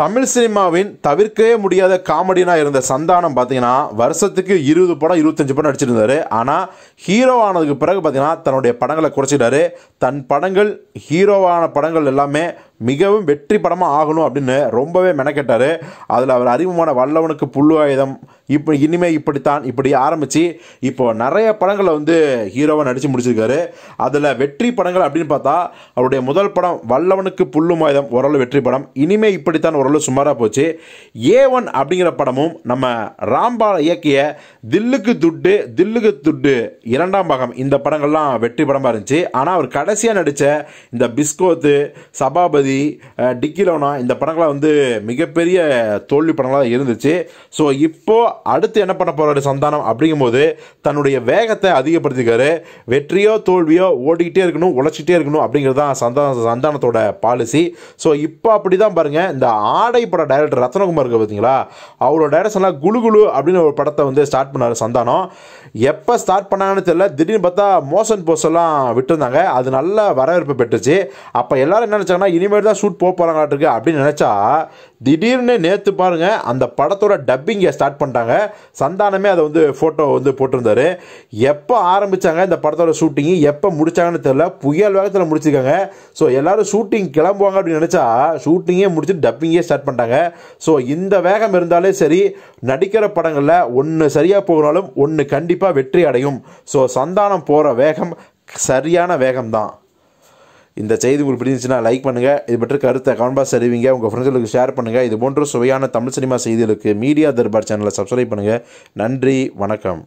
தமிழ் சினிமாவின் தவிர்க்கவே முடியாத காமெடினா இருந்த சந்தானம் பார்த்தீங்கன்னா வருஷத்துக்கு இருபது படம் இருபத்தஞ்சு படம் நடிச்சிருந்தாரு ஆனால் ஹீரோ ஆனதுக்கு பிறகு பார்த்தீங்கன்னா தன்னுடைய படங்களை குறைச்சிட்டாரு தன் படங்கள் ஹீரோவான படங்கள் எல்லாமே மிகவும் வெற்றி படமாக ஆகணும் அப்படின்னு ரொம்பவே மெனக்கெட்டார் அதில் அவர் அறிமுகமான வல்லவனுக்கு புல்லு ஆயுதம் இப்போ இனிமேல் இப்படித்தான் இப்படி ஆரம்பித்து இப்போது நிறைய படங்களை வந்து ஹீரோவாக நடித்து முடிச்சிருக்காரு அதில் வெற்றி படங்கள் அப்படின்னு பார்த்தா அவருடைய முதல் படம் வல்லவனுக்கு புல்லு ஆயுதம் ஓரளவு வெற்றி படம் இனிமேல் இப்படித்தான் ஓரளவு சுமாராக போச்சு ஏ ஒன் அப்படிங்கிற படமும் நம்ம ராம்பால் இயக்கிய தில்லுக்கு துட்டு தில்லுக்கு துட்டு இரண்டாம் பாகம் இந்த படங்கள்லாம் வெற்றி படமாக இருந்துச்சு ஆனால் அவர் கடைசியாக நடித்த இந்த பிஸ்கோத்து சபாபதி டிக்கி டிக்கிலோனா இந்த படங்களாக வந்து மிகப்பெரிய தோல்வி படங்களாக இருந்துச்சு ஸோ இப்போது அடுத்து என்ன பண்ண போகிறாரு சந்தானம் அப்படிங்கும்போது தன்னுடைய வேகத்தை அதிகப்படுத்திக்காரு வெற்றியோ தோல்வியோ ஓடிக்கிட்டே இருக்கணும் உழைச்சிட்டே இருக்கணும் அப்படிங்கிறது தான் சந்தான சந்தானத்தோட பாலிசி ஸோ இப்போ அப்படி தான் பாருங்கள் இந்த ஆடை பட டைரக்டர் ரத்னகுமார் இருக்குது பார்த்தீங்களா அவரோட டைரக்ஷன்லாம் குழு குழு அப்படின்னு ஒரு படத்தை வந்து ஸ்டார்ட் பண்ணார் சந்தானம் எப்போ ஸ்டார்ட் பண்ணாங்கன்னு தெரியல திடீர்னு பார்த்தா மோசன் போஸ்டெல்லாம் விட்டுருந்தாங்க அது நல்ல வரவேற்பு பெற்றுச்சு அப்போ எல்லோரும் என்ன நினச்சாங்கன்னா இனிமேல் பேர் தான் ஷூட் போக போகிறாங்களாட்டிருக்கு அப்படின்னு நினச்சா திடீர்னு நேற்று பாருங்கள் அந்த படத்தோட டப்பிங்கை ஸ்டார்ட் பண்ணிட்டாங்க சந்தானமே அதை வந்து ஃபோட்டோ வந்து போட்டிருந்தாரு எப்போ ஆரம்பித்தாங்க இந்த படத்தோட ஷூட்டிங்கு எப்போ முடித்தாங்கன்னு தெரில புயல் வேகத்தில் முடிச்சிருக்காங்க ஸோ எல்லோரும் ஷூட்டிங் கிளம்புவாங்க அப்படின்னு நினச்சா ஷூட்டிங்கே முடிச்சுட்டு டப்பிங்கே ஸ்டார்ட் பண்ணிட்டாங்க ஸோ இந்த வேகம் இருந்தாலே சரி நடிக்கிற படங்களில் ஒன்று சரியாக போகினாலும் ஒன்று கண்டிப்பாக வெற்றி அடையும் ஸோ சந்தானம் போகிற வேகம் சரியான வேகம் தான் இந்த செய்தி உங்களுக்கு பிடிச்சிருந்துச்சுன்னா லைக் பண்ணுங்கள் இது பற்றி கருத்தை கமெண்ட் பாக்ஸ் அறிவிங்க உங்கள் ஃப்ரெண்ட்ஸ்களுக்கு ஷேர் பண்ணுங்கள் இது போன்ற சுவையான தமிழ் சினிமா செய்திகளுக்கு மீடியா தர்பார் சேனலை சப்ஸ்கிரைப் பண்ணுங்கள் நன்றி வணக்கம்